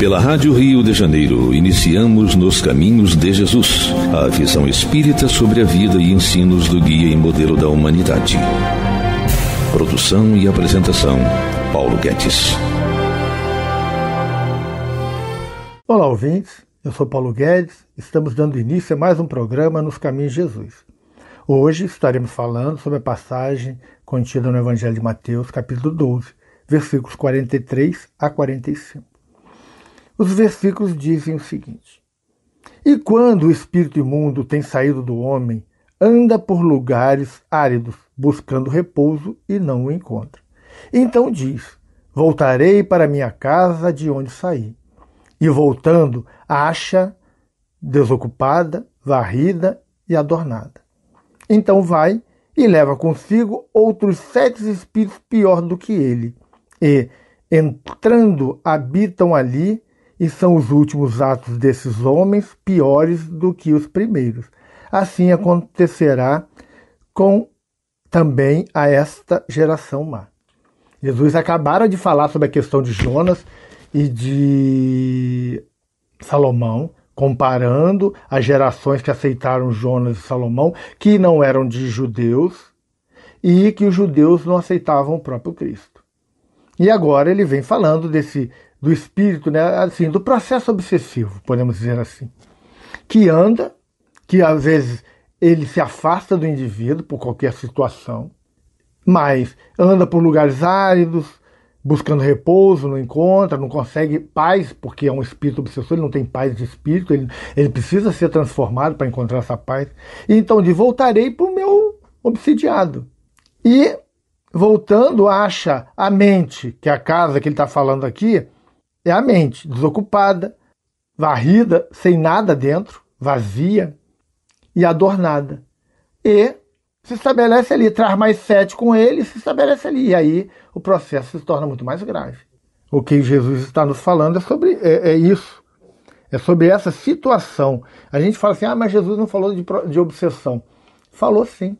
Pela Rádio Rio de Janeiro, iniciamos Nos Caminhos de Jesus, a visão espírita sobre a vida e ensinos do guia e modelo da humanidade. Produção e apresentação, Paulo Guedes. Olá, ouvintes. Eu sou Paulo Guedes. Estamos dando início a mais um programa Nos Caminhos de Jesus. Hoje estaremos falando sobre a passagem contida no Evangelho de Mateus, capítulo 12, versículos 43 a 45. Os versículos dizem o seguinte: E quando o espírito imundo tem saído do homem, anda por lugares áridos, buscando repouso e não o encontra. Então diz: Voltarei para minha casa de onde saí. E voltando, acha desocupada, varrida e adornada. Então vai e leva consigo outros sete espíritos pior do que ele, e, entrando, habitam ali e são os últimos atos desses homens piores do que os primeiros. Assim acontecerá com também a esta geração má. Jesus acabara de falar sobre a questão de Jonas e de Salomão, comparando as gerações que aceitaram Jonas e Salomão, que não eram de judeus e que os judeus não aceitavam o próprio Cristo. E agora ele vem falando desse do espírito, né, assim, do processo obsessivo, podemos dizer assim, que anda, que às vezes ele se afasta do indivíduo por qualquer situação, mas anda por lugares áridos, buscando repouso, não encontra, não consegue paz, porque é um espírito obsessor, ele não tem paz de espírito, ele, ele precisa ser transformado para encontrar essa paz. E então de voltarei para o meu obsidiado. E voltando, acha a mente, que é a casa que ele está falando aqui, é a mente desocupada, varrida, sem nada dentro, vazia e adornada. E se estabelece ali, traz mais sete com ele, se estabelece ali. E aí o processo se torna muito mais grave. O que Jesus está nos falando é sobre é, é isso. É sobre essa situação. A gente fala assim, ah, mas Jesus não falou de, de obsessão. Falou sim.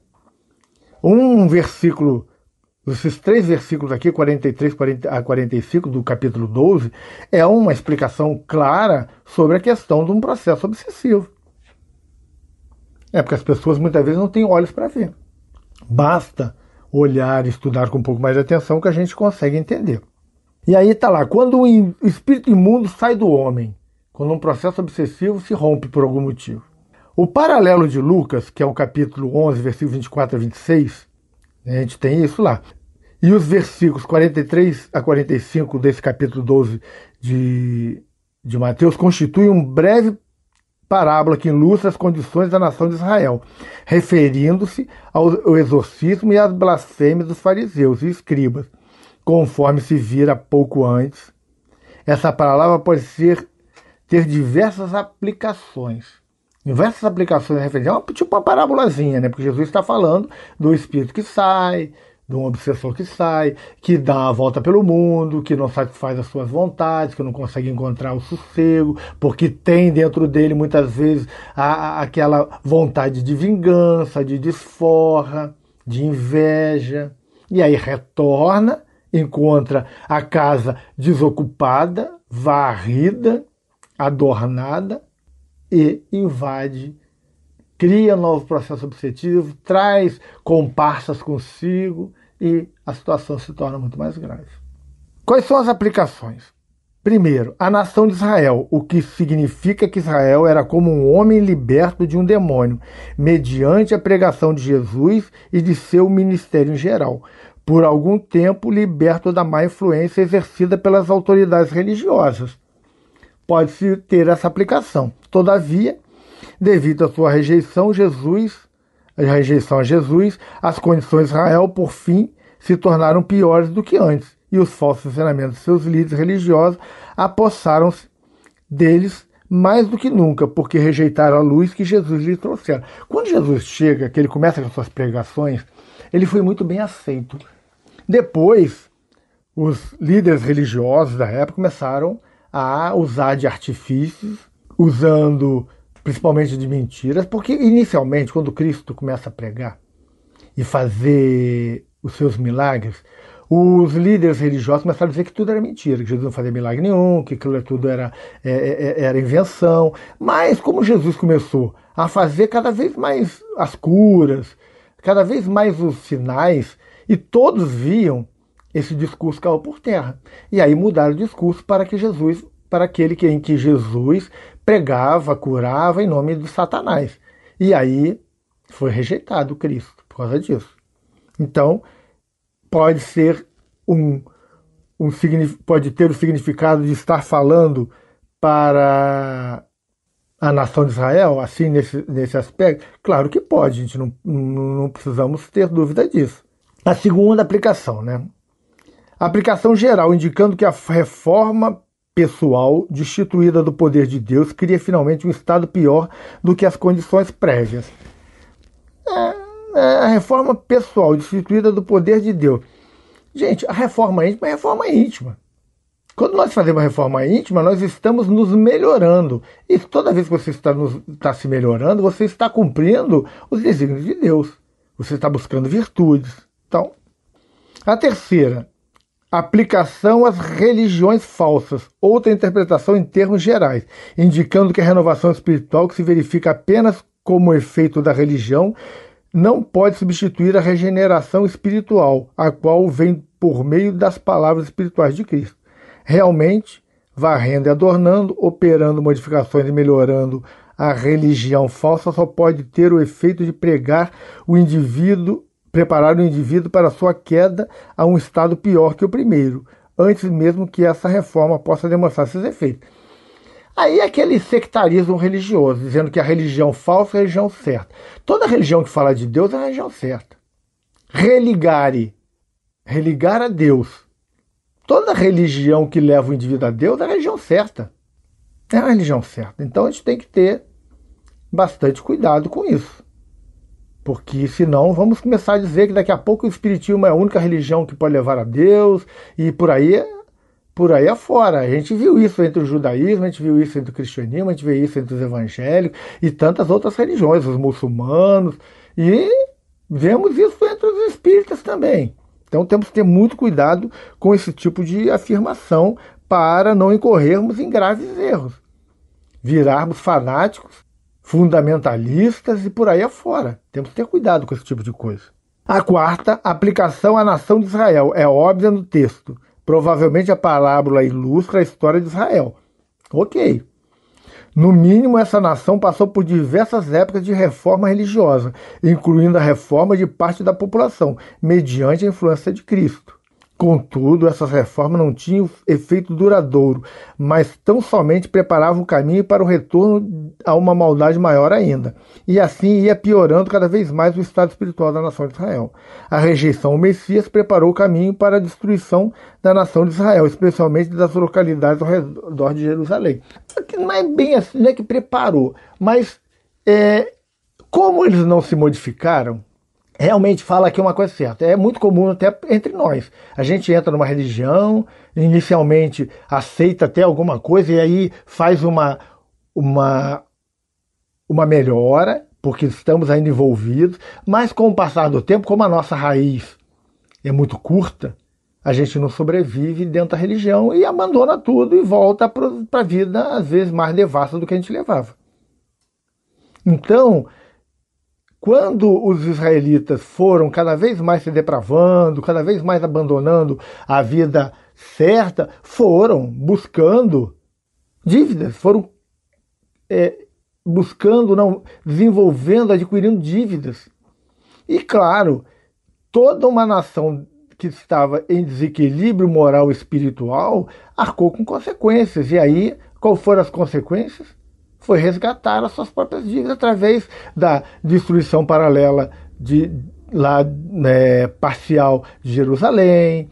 Um versículo esses três versículos aqui, 43 a 45 do capítulo 12, é uma explicação clara sobre a questão de um processo obsessivo. É porque as pessoas muitas vezes não têm olhos para ver. Basta olhar, estudar com um pouco mais de atenção que a gente consegue entender. E aí está lá, quando o espírito imundo sai do homem, quando um processo obsessivo se rompe por algum motivo. O paralelo de Lucas, que é o capítulo 11, versículo 24 a 26, a gente tem isso lá. E os versículos 43 a 45 desse capítulo 12 de, de Mateus constituem um breve parábola que ilustra as condições da nação de Israel, referindo-se ao exorcismo e às blasfêmias dos fariseus e escribas. Conforme se vira pouco antes, essa palavra pode ser, ter diversas aplicações diversas aplicações referentes, é tipo uma parábolazinha, né? Porque Jesus está falando do espírito que sai, de um obsessor que sai, que dá a volta pelo mundo, que não satisfaz as suas vontades, que não consegue encontrar o sossego, porque tem dentro dele muitas vezes a, a, aquela vontade de vingança, de desforra, de inveja. E aí retorna, encontra a casa desocupada, varrida, adornada, e invade, cria novo processo objetivo, traz comparsas consigo e a situação se torna muito mais grave. Quais são as aplicações? Primeiro, a nação de Israel, o que significa que Israel era como um homem liberto de um demônio, mediante a pregação de Jesus e de seu ministério em geral, por algum tempo liberto da má influência exercida pelas autoridades religiosas pode-se ter essa aplicação. Todavia, devido à sua rejeição, Jesus, a rejeição a Jesus, as condições de Israel, por fim, se tornaram piores do que antes, e os falsos ensinamentos de seus líderes religiosos apossaram-se deles mais do que nunca, porque rejeitaram a luz que Jesus lhe trouxera. Quando Jesus chega, que ele começa com suas pregações, ele foi muito bem aceito. Depois, os líderes religiosos da época começaram a usar de artifícios, usando principalmente de mentiras, porque inicialmente, quando Cristo começa a pregar e fazer os seus milagres, os líderes religiosos começaram a dizer que tudo era mentira, que Jesus não fazia milagre nenhum, que aquilo tudo era, é, é, é, era invenção. Mas como Jesus começou a fazer cada vez mais as curas, cada vez mais os sinais, e todos viam esse discurso caiu por terra. E aí mudaram o discurso para que Jesus, para aquele que, em que Jesus pregava, curava em nome de Satanás. E aí foi rejeitado o Cristo por causa disso. Então, pode ser um, um pode ter o significado de estar falando para a nação de Israel, assim, nesse, nesse aspecto? Claro que pode, a gente não, não, não precisamos ter dúvida disso. A segunda aplicação, né? Aplicação geral, indicando que a reforma pessoal destituída do poder de Deus cria finalmente um estado pior do que as condições prévias. É, é a reforma pessoal destituída do poder de Deus. Gente, a reforma íntima é reforma íntima. Quando nós fazemos a reforma íntima, nós estamos nos melhorando. E toda vez que você está, nos, está se melhorando, você está cumprindo os desígnios de Deus. Você está buscando virtudes. Então, a terceira, Aplicação às religiões falsas, outra interpretação em termos gerais, indicando que a renovação espiritual que se verifica apenas como efeito da religião não pode substituir a regeneração espiritual, a qual vem por meio das palavras espirituais de Cristo. Realmente, varrendo e adornando, operando modificações e melhorando a religião falsa só pode ter o efeito de pregar o indivíduo preparar o indivíduo para sua queda a um estado pior que o primeiro, antes mesmo que essa reforma possa demonstrar seus efeitos. Aí aquele sectarismo religioso, dizendo que a religião falsa é a religião certa. Toda religião que fala de Deus é a religião certa. Religare, religar a Deus. Toda religião que leva o indivíduo a Deus é a religião certa. É a religião certa. Então a gente tem que ter bastante cuidado com isso. Porque senão vamos começar a dizer que daqui a pouco o espiritismo é a única religião que pode levar a Deus e por aí por aí afora. A gente viu isso entre o judaísmo, a gente viu isso entre o cristianismo, a gente viu isso entre os evangélicos e tantas outras religiões, os muçulmanos, e vemos isso entre os espíritas também. Então temos que ter muito cuidado com esse tipo de afirmação para não incorrermos em graves erros, virarmos fanáticos fundamentalistas e por aí afora. Temos que ter cuidado com esse tipo de coisa. A quarta, aplicação à nação de Israel. É óbvia no texto. Provavelmente a parábola ilustra a história de Israel. Ok. No mínimo, essa nação passou por diversas épocas de reforma religiosa, incluindo a reforma de parte da população, mediante a influência de Cristo. Contudo, essas reformas não tinham efeito duradouro, mas tão somente preparavam o caminho para o retorno a uma maldade maior ainda. E assim ia piorando cada vez mais o estado espiritual da nação de Israel. A rejeição ao Messias preparou o caminho para a destruição da nação de Israel, especialmente das localidades ao redor de Jerusalém. não é bem assim é que preparou, mas é, como eles não se modificaram, realmente fala aqui uma coisa certa. É muito comum até entre nós. A gente entra numa religião, inicialmente aceita até alguma coisa e aí faz uma uma uma melhora, porque estamos ainda envolvidos, mas com o passar do tempo, como a nossa raiz é muito curta, a gente não sobrevive dentro da religião e abandona tudo e volta para a vida, às vezes, mais devassa do que a gente levava. Então, quando os israelitas foram cada vez mais se depravando, cada vez mais abandonando a vida certa, foram buscando dívidas, foram é, buscando, não, desenvolvendo, adquirindo dívidas. E claro, toda uma nação que estava em desequilíbrio moral e espiritual arcou com consequências. E aí, qual foram as consequências? foi resgatar as suas próprias dívidas através da destruição paralela de lá né, parcial de Jerusalém,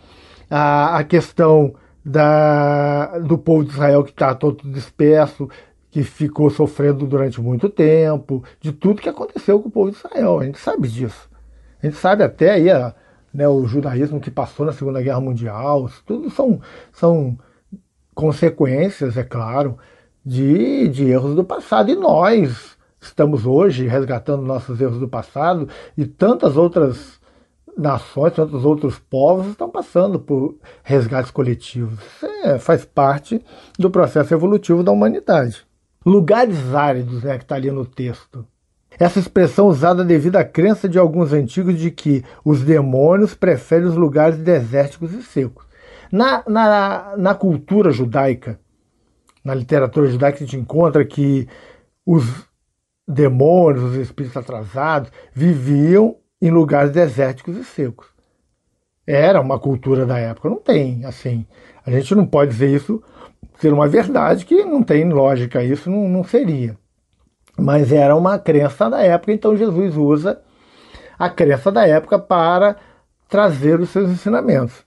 a, a questão da, do povo de Israel que está todo disperso, que ficou sofrendo durante muito tempo, de tudo que aconteceu com o povo de Israel. A gente sabe disso. A gente sabe até aí a, né, o judaísmo que passou na Segunda Guerra Mundial, tudo são, são consequências, é claro, de, de erros do passado. E nós estamos hoje resgatando nossos erros do passado e tantas outras nações, tantos outros povos estão passando por resgates coletivos. Isso é, faz parte do processo evolutivo da humanidade. Lugares áridos, né, que está ali no texto. Essa expressão usada devido à crença de alguns antigos de que os demônios preferem os lugares desérticos e secos. Na, na, na cultura judaica, na literatura judaica a gente encontra que os demônios, os espíritos atrasados, viviam em lugares desérticos e secos. Era uma cultura da época, não tem assim. A gente não pode dizer isso ser uma verdade, que não tem lógica, isso não, não seria. Mas era uma crença da época, então Jesus usa a crença da época para trazer os seus ensinamentos.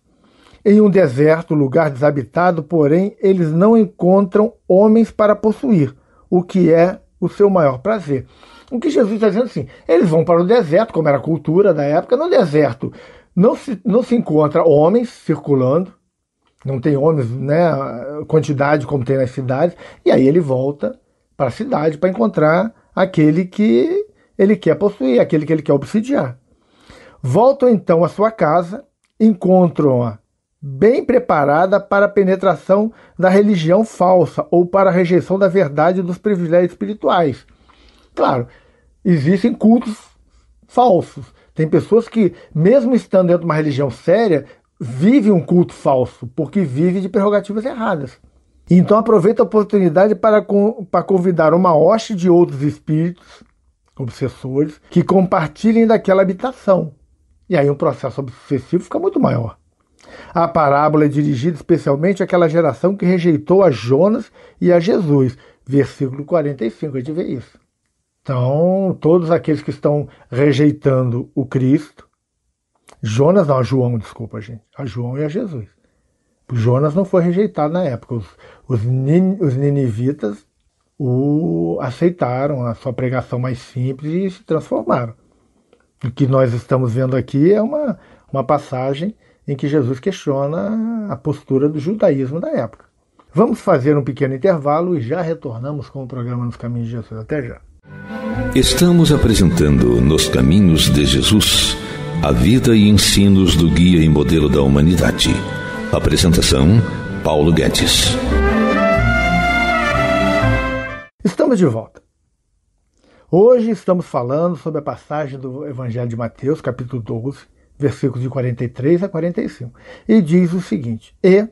Em um deserto, lugar desabitado, porém, eles não encontram homens para possuir, o que é o seu maior prazer. O que Jesus está dizendo é assim, eles vão para o deserto, como era a cultura da época, no deserto não se, não se encontra homens circulando, não tem homens, né, quantidade como tem nas cidades, e aí ele volta para a cidade para encontrar aquele que ele quer possuir, aquele que ele quer obsidiar. Voltam então à sua casa, encontram-a bem preparada para a penetração da religião falsa ou para a rejeição da verdade dos privilégios espirituais. Claro, existem cultos falsos. Tem pessoas que, mesmo estando dentro de uma religião séria, vivem um culto falso, porque vivem de prerrogativas erradas. Então aproveita a oportunidade para, para convidar uma hoste de outros espíritos obsessores que compartilhem daquela habitação. E aí o um processo obsessivo fica muito maior. A parábola é dirigida especialmente àquela geração que rejeitou a Jonas e a Jesus. Versículo 45, a gente vê isso. Então, todos aqueles que estão rejeitando o Cristo, Jonas não, a João, desculpa, gente, a João e a Jesus. O Jonas não foi rejeitado na época. Os, os, nin, os ninivitas o aceitaram a sua pregação mais simples e se transformaram. O que nós estamos vendo aqui é uma, uma passagem em que Jesus questiona a postura do judaísmo da época. Vamos fazer um pequeno intervalo e já retornamos com o programa Nos Caminhos de Jesus. Até já. Estamos apresentando Nos Caminhos de Jesus a vida e ensinos do guia e modelo da humanidade. Apresentação: Paulo Guedes. Estamos de volta. Hoje estamos falando sobre a passagem do Evangelho de Mateus, capítulo 12, versículos de 43 a 45. E diz o seguinte: E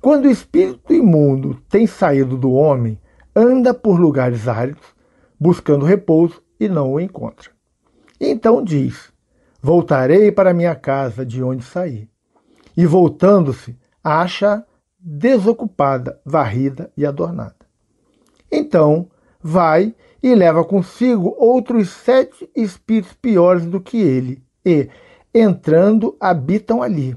quando o espírito imundo tem saído do homem, anda por lugares áridos, buscando repouso e não o encontra. Então diz: Voltarei para minha casa de onde saí. E voltando-se, acha desocupada, varrida e adornada. Então vai e leva consigo outros sete espíritos piores do que ele, e entrando habitam ali.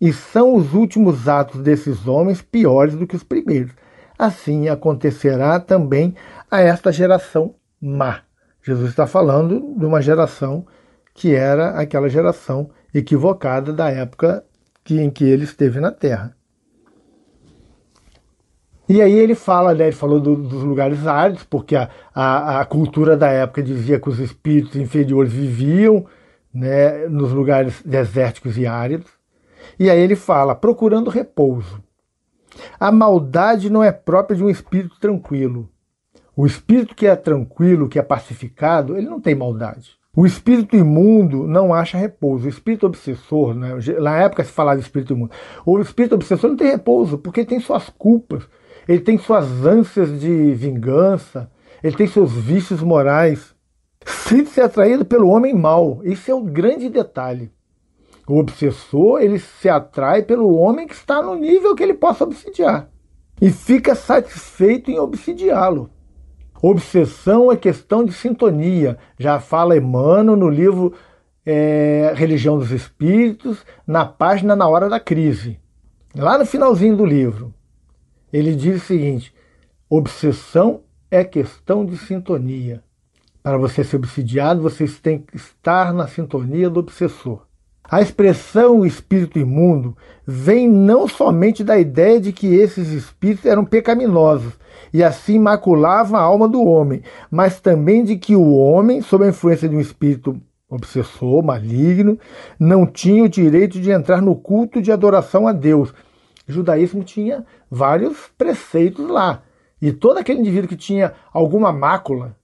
E são os últimos atos desses homens piores do que os primeiros. Assim acontecerá também a esta geração má. Jesus está falando de uma geração que era aquela geração equivocada da época que, em que ele esteve na terra. E aí ele fala, né, ele falou do, dos lugares áridos, porque a, a, a cultura da época dizia que os espíritos inferiores viviam né, nos lugares desérticos e áridos. E aí ele fala, procurando repouso. A maldade não é própria de um espírito tranquilo. O espírito que é tranquilo, que é pacificado, ele não tem maldade. O espírito imundo não acha repouso. O espírito obsessor, né, na época se falava de espírito imundo, o espírito obsessor não tem repouso, porque ele tem suas culpas, ele tem suas ânsias de vingança, ele tem seus vícios morais. Sinta-se atraído pelo homem mau. Esse é o grande detalhe. O obsessor ele se atrai pelo homem que está no nível que ele possa obsidiar e fica satisfeito em obsidiá-lo. Obsessão é questão de sintonia, já fala Emmanuel no livro é, Religião dos Espíritos, na página Na Hora da Crise. Lá no finalzinho do livro, ele diz o seguinte: obsessão é questão de sintonia. Para você ser obsidiado, você tem que estar na sintonia do obsessor. A expressão espírito imundo vem não somente da ideia de que esses espíritos eram pecaminosos e assim maculavam a alma do homem, mas também de que o homem, sob a influência de um espírito obsessor, maligno, não tinha o direito de entrar no culto de adoração a Deus. O judaísmo tinha vários preceitos lá. E todo aquele indivíduo que tinha alguma mácula,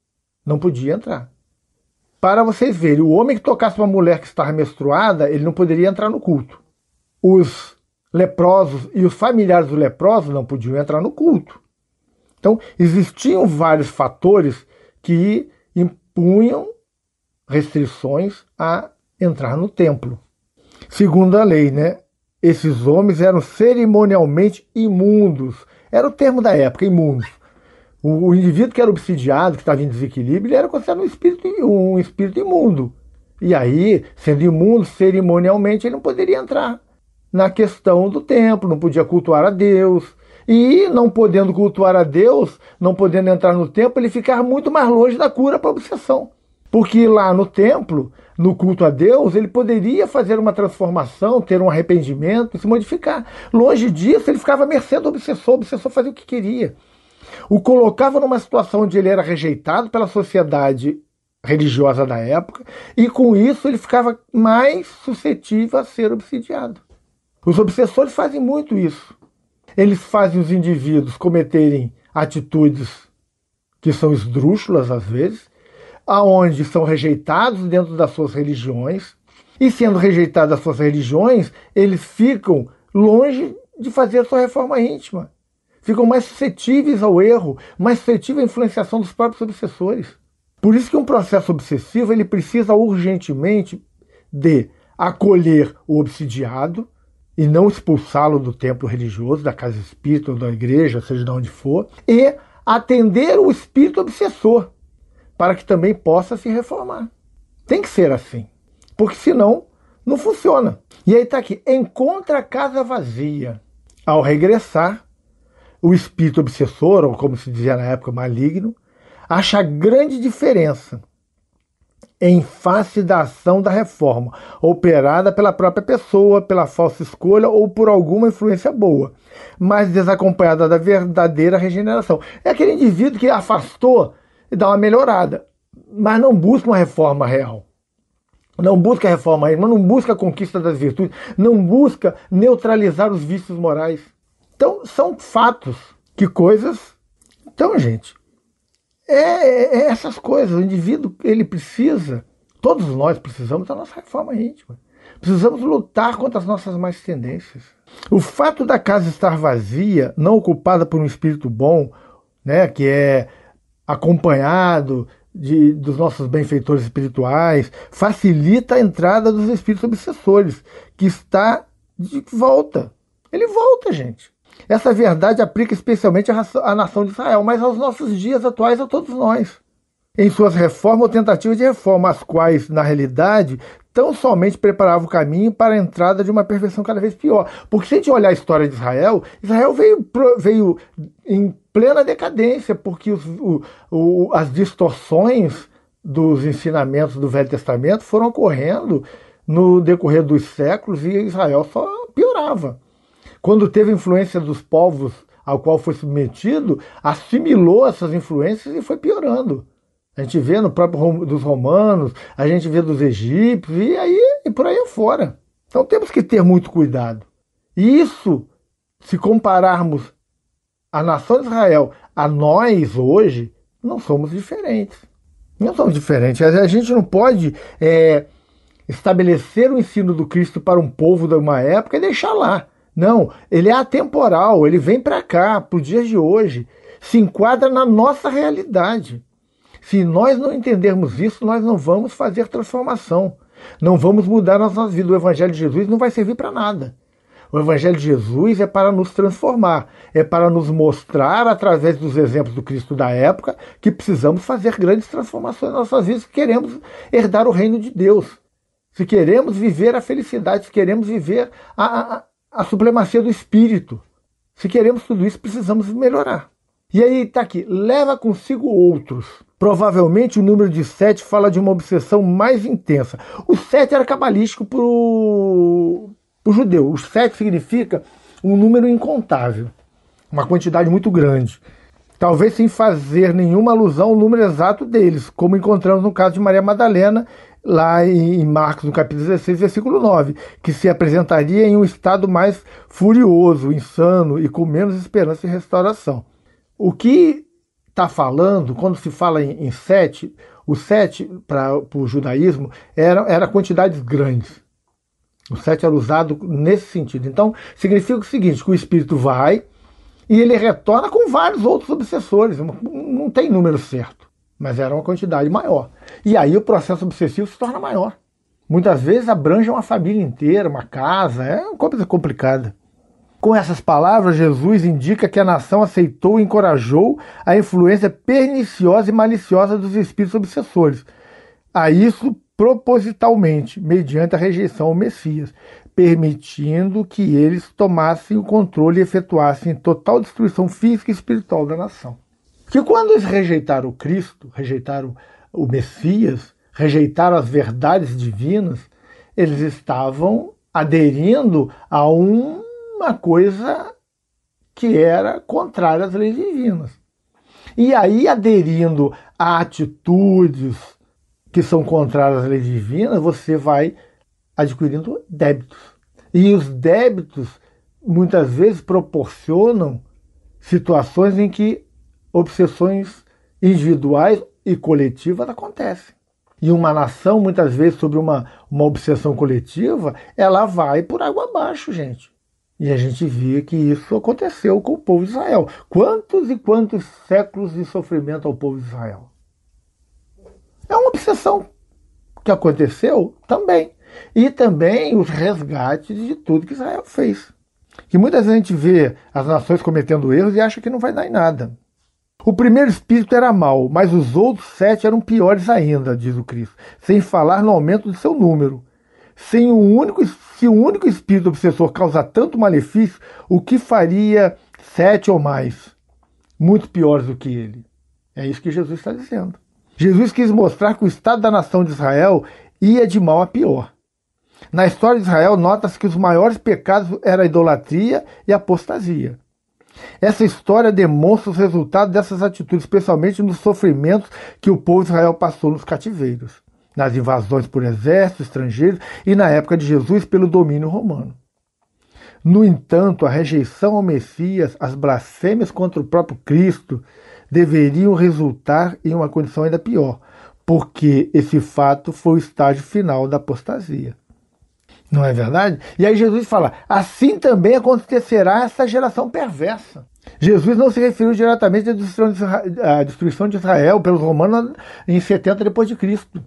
não podia entrar. Para vocês verem, o homem que tocasse uma mulher que estava menstruada, ele não poderia entrar no culto. Os leprosos e os familiares do leproso não podiam entrar no culto. Então, existiam vários fatores que impunham restrições a entrar no templo. Segundo a lei, né? Esses homens eram cerimonialmente imundos. Era o termo da época, imundos. O, o indivíduo que era obsidiado, que estava em desequilíbrio, ele era considerado um espírito, um espírito imundo. E aí, sendo imundo cerimonialmente, ele não poderia entrar na questão do templo, não podia cultuar a Deus. E não podendo cultuar a Deus, não podendo entrar no templo, ele ficar muito mais longe da cura para a obsessão. Porque lá no templo, no culto a Deus, ele poderia fazer uma transformação, ter um arrependimento, se modificar. Longe disso, ele ficava à mercê do obsessor, o obsessor fazia o que queria o colocava numa situação onde ele era rejeitado pela sociedade religiosa da época, e com isso ele ficava mais suscetível a ser obsidiado. Os obsessores fazem muito isso. Eles fazem os indivíduos cometerem atitudes que são esdrúxulas às vezes, aonde são rejeitados dentro das suas religiões, e sendo rejeitados das suas religiões, eles ficam longe de fazer a sua reforma íntima ficam mais suscetíveis ao erro, mais suscetíveis à influenciação dos próprios obsessores. Por isso que um processo obsessivo ele precisa urgentemente de acolher o obsidiado e não expulsá-lo do templo religioso, da casa espírita ou da igreja, seja de onde for, e atender o espírito obsessor para que também possa se reformar. Tem que ser assim, porque senão não funciona. E aí está aqui: encontra a casa vazia. Ao regressar, o espírito obsessor, ou como se dizia na época, maligno, acha grande diferença em face da ação da reforma, operada pela própria pessoa, pela falsa escolha ou por alguma influência boa, mas desacompanhada da verdadeira regeneração. É aquele indivíduo que afastou e dá uma melhorada, mas não busca uma reforma real. Não busca a reforma, mas não busca a conquista das virtudes, não busca neutralizar os vícios morais. Então, são fatos. Que coisas. Então, gente, é, é, é essas coisas. O indivíduo, ele precisa, todos nós precisamos da nossa reforma íntima. Precisamos lutar contra as nossas más tendências. O fato da casa estar vazia, não ocupada por um espírito bom, né, que é acompanhado de, dos nossos benfeitores espirituais, facilita a entrada dos espíritos obsessores, que está de volta. Ele volta, gente. Essa verdade aplica especialmente à nação de Israel, mas aos nossos dias atuais, a todos nós. Em suas reformas ou tentativas de reforma, as quais, na realidade, tão somente preparavam o caminho para a entrada de uma perfeição cada vez pior. Porque se a gente olhar a história de Israel, Israel veio, veio em plena decadência, porque os, o, o, as distorções dos ensinamentos do Velho Testamento foram ocorrendo no decorrer dos séculos e Israel só piorava. Quando teve influência dos povos ao qual foi submetido, assimilou essas influências e foi piorando. A gente vê no próprio dos romanos, a gente vê dos egípcios e aí e por aí fora. Então temos que ter muito cuidado. E isso, se compararmos a nação de Israel a nós hoje, não somos diferentes. Não somos diferentes. A gente não pode é, estabelecer o ensino do Cristo para um povo de uma época e deixar lá. Não, ele é atemporal, ele vem para cá, para os dias de hoje, se enquadra na nossa realidade. Se nós não entendermos isso, nós não vamos fazer transformação, não vamos mudar nossas vidas. O Evangelho de Jesus não vai servir para nada. O Evangelho de Jesus é para nos transformar, é para nos mostrar, através dos exemplos do Cristo da época, que precisamos fazer grandes transformações nas nossas vidas se queremos herdar o reino de Deus. Se queremos viver a felicidade, se queremos viver a, a, a supremacia do espírito. Se queremos tudo isso, precisamos melhorar. E aí está aqui, leva consigo outros. Provavelmente o número de sete fala de uma obsessão mais intensa. O sete era cabalístico para o judeu. O sete significa um número incontável, uma quantidade muito grande talvez sem fazer nenhuma alusão ao número exato deles, como encontramos no caso de Maria Madalena, lá em Marcos, no capítulo 16, versículo 9, que se apresentaria em um estado mais furioso, insano e com menos esperança de restauração. O que está falando, quando se fala em, em sete, o sete para o judaísmo era, era quantidades grandes. O sete era usado nesse sentido. Então, significa o seguinte: que o espírito vai, e ele retorna com vários outros obsessores, não tem número certo, mas era uma quantidade maior. E aí o processo obsessivo se torna maior. Muitas vezes abrange uma família inteira, uma casa, é uma coisa complicada. Com essas palavras, Jesus indica que a nação aceitou e encorajou a influência perniciosa e maliciosa dos espíritos obsessores. A isso propositalmente, mediante a rejeição ao Messias, permitindo que eles tomassem o controle e efetuassem total destruição física e espiritual da nação. Que quando eles rejeitaram o Cristo, rejeitaram o Messias, rejeitaram as verdades divinas, eles estavam aderindo a uma coisa que era contrária às leis divinas. E aí, aderindo a atitudes que são contrárias às leis divinas, você vai adquirindo débitos. E os débitos muitas vezes proporcionam situações em que obsessões individuais e coletivas acontecem. E uma nação, muitas vezes, sobre uma, uma obsessão coletiva, ela vai por água abaixo, gente. E a gente via que isso aconteceu com o povo de Israel. Quantos e quantos séculos de sofrimento ao povo de Israel? É uma obsessão que aconteceu também e também os resgates de tudo que Israel fez. Que muitas vezes a gente vê as nações cometendo erros e acha que não vai dar em nada. O primeiro espírito era mau, mas os outros sete eram piores ainda, diz o Cristo, sem falar no aumento do seu número. Sem um único, se o um único espírito obsessor causa tanto malefício, o que faria sete ou mais? Muito piores do que ele. É isso que Jesus está dizendo. Jesus quis mostrar que o estado da nação de Israel ia de mal a pior. Na história de Israel, nota-se que os maiores pecados eram a idolatria e a apostasia. Essa história demonstra os resultados dessas atitudes, especialmente nos sofrimentos que o povo de Israel passou nos cativeiros, nas invasões por exércitos estrangeiros e, na época de Jesus, pelo domínio romano. No entanto, a rejeição ao Messias, as blasfêmias contra o próprio Cristo, deveriam resultar em uma condição ainda pior, porque esse fato foi o estágio final da apostasia. Não é verdade? E aí Jesus fala: assim também acontecerá essa geração perversa. Jesus não se referiu diretamente à destruição de Israel pelos romanos em 70 depois de Cristo,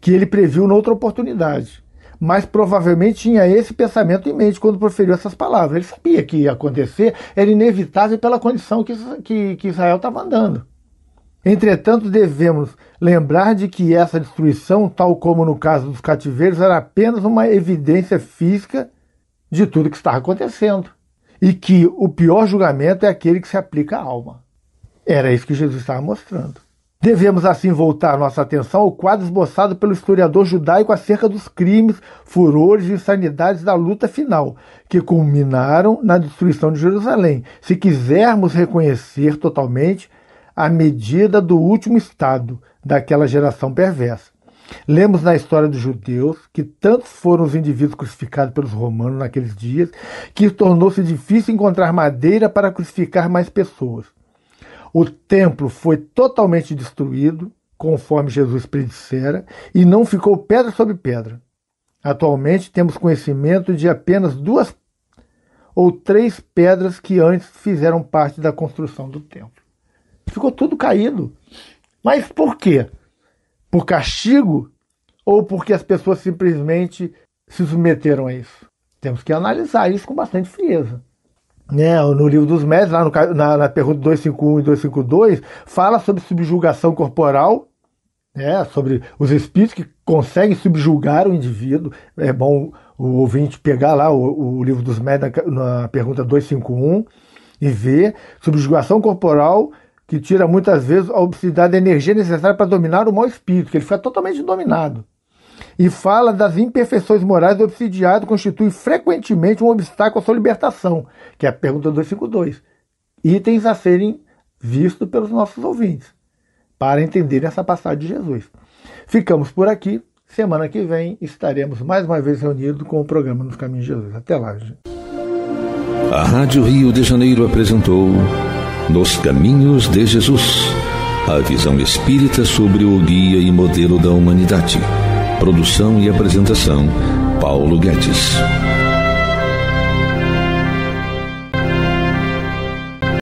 que ele previu noutra oportunidade. Mas provavelmente tinha esse pensamento em mente quando proferiu essas palavras. Ele sabia que ia acontecer, era inevitável pela condição que Israel estava andando. Entretanto, devemos lembrar de que essa destruição, tal como no caso dos cativeiros, era apenas uma evidência física de tudo que estava acontecendo. E que o pior julgamento é aquele que se aplica à alma. Era isso que Jesus estava mostrando. Devemos assim voltar nossa atenção ao quadro esboçado pelo historiador judaico acerca dos crimes, furores e insanidades da luta final, que culminaram na destruição de Jerusalém, se quisermos reconhecer totalmente à medida do último estado daquela geração perversa. Lemos na história dos judeus que tantos foram os indivíduos crucificados pelos romanos naqueles dias que tornou-se difícil encontrar madeira para crucificar mais pessoas. O templo foi totalmente destruído, conforme Jesus predissera, e não ficou pedra sobre pedra. Atualmente temos conhecimento de apenas duas ou três pedras que antes fizeram parte da construção do templo. Ficou tudo caído. Mas por quê? Por castigo ou porque as pessoas simplesmente se submeteram a isso? Temos que analisar isso com bastante frieza. Né, no livro dos médios, lá no, na, na pergunta 251 e 252, fala sobre subjugação corporal né? sobre os espíritos que conseguem subjugar o indivíduo. É bom o ouvinte pegar lá o, o livro dos médios na pergunta 251 e ver subjugação corporal que tira muitas vezes a obscenidade da energia necessária para dominar o mau espírito, que ele fica totalmente dominado. E fala das imperfeições morais do obsidiado constitui frequentemente um obstáculo à sua libertação, que é a pergunta 252. Itens a serem vistos pelos nossos ouvintes, para entenderem essa passagem de Jesus. Ficamos por aqui. Semana que vem estaremos mais uma vez reunidos com o programa Nos Caminhos de Jesus. Até lá, gente. A Rádio Rio de Janeiro apresentou. Nos Caminhos de Jesus. A visão espírita sobre o guia e modelo da humanidade. Produção e apresentação: Paulo Guedes.